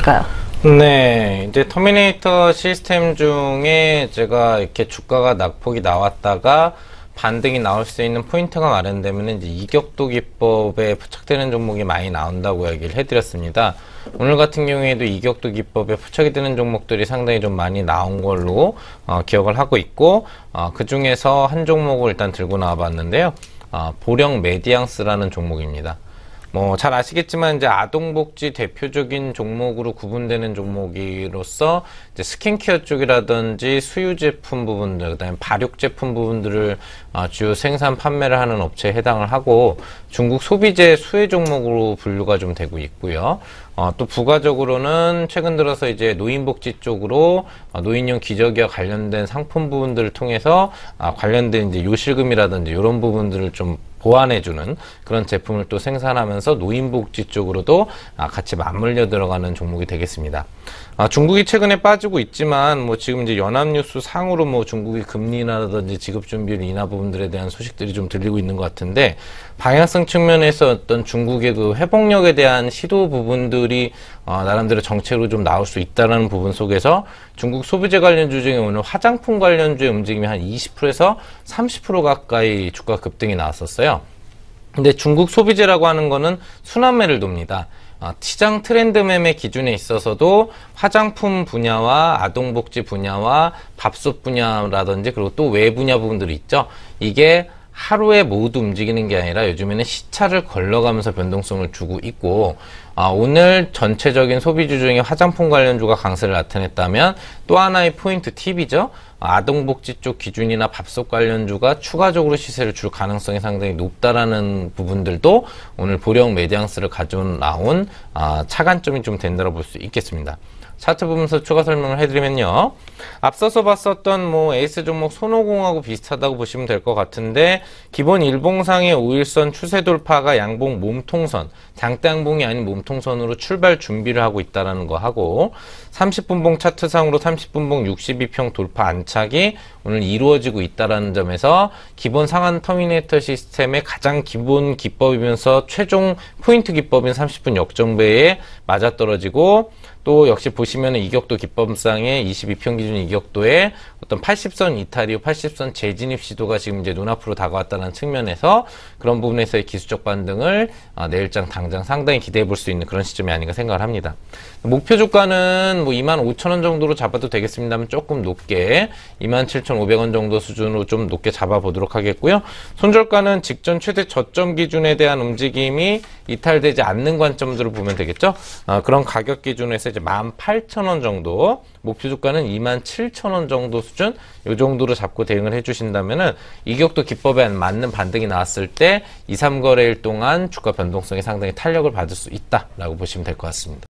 있을까요? 네, 이제 터미네이터 시스템 중에 제가 이렇게 주가가 낙폭이 나왔다가 반등이 나올 수 있는 포인트가 마련되면 이제 이격도 기법에 부착되는 종목이 많이 나온다고 얘기를 해드렸습니다. 오늘 같은 경우에도 이격도 기법에 부착이 되는 종목들이 상당히 좀 많이 나온 걸로 어, 기억을 하고 있고 어, 그 중에서 한 종목을 일단 들고 나와봤는데요. 어, 보령 메디앙스라는 종목입니다. 뭐잘 아시겠지만 이제 아동복지 대표적인 종목으로 구분되는 종목이로서 이제 스킨케어 쪽이라든지 수유 제품 부분들, 그다음에 발육 제품 부분들을 어, 주요 생산 판매를 하는 업체에 해당을 하고 중국 소비재 수혜 종목으로 분류가 좀 되고 있고요. 어, 또 부가적으로는 최근 들어서 이제 노인복지 쪽으로 어, 노인용 기저귀와 관련된 상품 부분들을 통해서 아, 관련된 이제 요실금이라든지 이런 부분들을 좀 보완해주는 그런 제품을 또 생산하면서 노인복지 쪽으로도 아, 같이 맞물려 들어가는 종목이 되겠습니다. 아, 중국이 최근에 빠지고 있지만 뭐 지금 이제 연합뉴스 상으로 뭐 중국의 금리나라든지 지급준비율 인하 부분들에 대한 소식들이 좀 들리고 있는 것 같은데 방향성 측면에서 어떤 중국의 그 회복력에 대한 시도 부분들이 어, 나름대로 정책으로 좀 나올 수 있다라는 부분 속에서 중국 소비재 관련주 중에 오늘 화장품 관련주의 움직임이 한 20%에서 30% 가까이 주가 급등이 나왔었어요. 근데 중국 소비재라고 하는 거는 순환매를 돕니다. 아, 시장 트렌드 매매 기준에 있어서도 화장품 분야와 아동복지 분야와 밥솥 분야라든지 그리고 또 외 분야 부분들이 있죠. 이게 하루에 모두 움직이는 게 아니라 요즘에는 시차를 걸러가면서 변동성을 주고 있고 아, 오늘 전체적인 소비주 중에 화장품 관련주가 강세를 나타냈다면 또 하나의 포인트 팁이죠. 아동복지 쪽 기준이나 밥솥 관련주가 추가적으로 시세를 줄 가능성이 상당히 높다라는 부분들도 오늘 보령 메디앙스를 가져나온 온 아, 차관점이 좀 된다고 볼 수 있겠습니다. 차트 보면서 추가 설명을 해드리면요. 앞서서 봤었던 뭐 에이스 종목 손오공하고 비슷하다고 보시면 될 것 같은데 기본 일봉상의 5일선 추세 돌파가 양봉 몸통선 장땅봉이 아닌 몸통선으로 출발 준비를 하고 있다는 거 하고 30분봉 차트상으로 30분봉 62평 돌파 안착이 오늘 이루어지고 있다는 점에서 기본 상한 터미네이터 시스템의 가장 기본 기법이면서 최종 포인트 기법인 30분 역정배에 맞아떨어지고 또 역시 보시면 이격도 기법상의 22평 기준 이격도에 어떤 80선 이탈 이후 80선 재진입 시도가 지금 이제 눈앞으로 다가왔다는 측면에서 그런 부분에서의 기술적 반등을 아, 내일장 당장 상당히 기대해 볼 수 있는 그런 시점이 아닌가 생각을 합니다. 목표 주가는 뭐 25,000원 정도로 잡아도 되겠습니다만 조금 높게 27,500원 정도 수준으로 좀 높게 잡아보도록 하겠고요. 손절가는 직전 최대 저점 기준에 대한 움직임이 이탈되지 않는 관점들을 보면 되겠죠. 아, 그런 가격 기준에서 이제 18,000원 정도, 목표 주가는 27,000원 정도 수준, 요 정도로 잡고 대응을 해주신다면은 이격도 기법에 맞는 반등이 나왔을 때 2, 3거래일 동안 주가 변동성이 상당히 탄력을 받을 수 있다라고 보시면 될 것 같습니다.